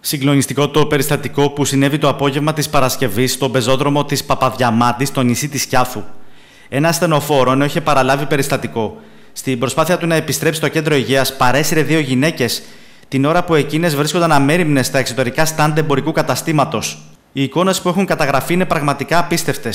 Συγκλονιστικό το περιστατικό που συνέβη το απόγευμα της Παρασκευής στον πεζόδρομο της Παπαδιαμάντη στο νησί της Κιάθου. Ένα ασθενοφόρο, ενώ είχε παραλάβει περιστατικό, στην προσπάθεια του να επιστρέψει στο κέντρο υγείας, παρέσυρε δύο γυναίκες την ώρα που εκείνες βρίσκονταν αμέριμνες στα εξωτερικά στάντ εμπορικού καταστήματος. Οι εικόνες που έχουν καταγραφεί είναι πραγματικά απίστευτες.